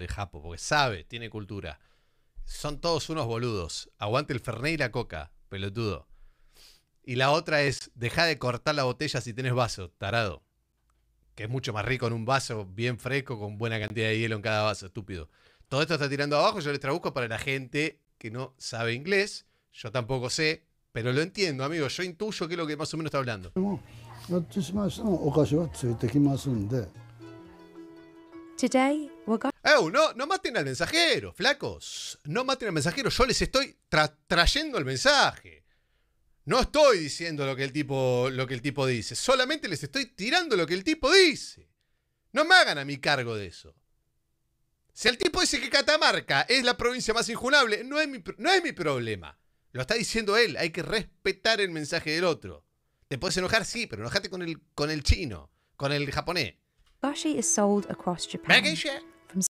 de Japo, porque sabe, tiene cultura. Son todos unos boludos. Aguante el Fernet y la coca, pelotudo. Y la otra es, deja de cortar la botella si tenés vaso, tarado. Que es mucho más rico en un vaso bien fresco con buena cantidad de hielo en cada vaso, estúpido. Todo esto está tirando abajo, yo les traduzco para la gente que no sabe inglés. Yo tampoco sé, pero lo entiendo, amigo. Yo intuyo qué es lo que más o menos está hablando. Today, no, maten al mensajero, flacos. No maten al mensajero. Yo les estoy trayendo el mensaje. No estoy diciendo lo que, el tipo, lo que el tipo dice. Solamente les estoy tirando lo que el tipo dice. No me hagan a mi cargo de eso. Si el tipo dice que Catamarca es la provincia más injunable, no es mi, no es mi problema. Lo está diciendo él. Hay que respetar el mensaje del otro. Te puedes enojar, sí, pero enojate con el, con el chino, con el japonés. is sold across Japan.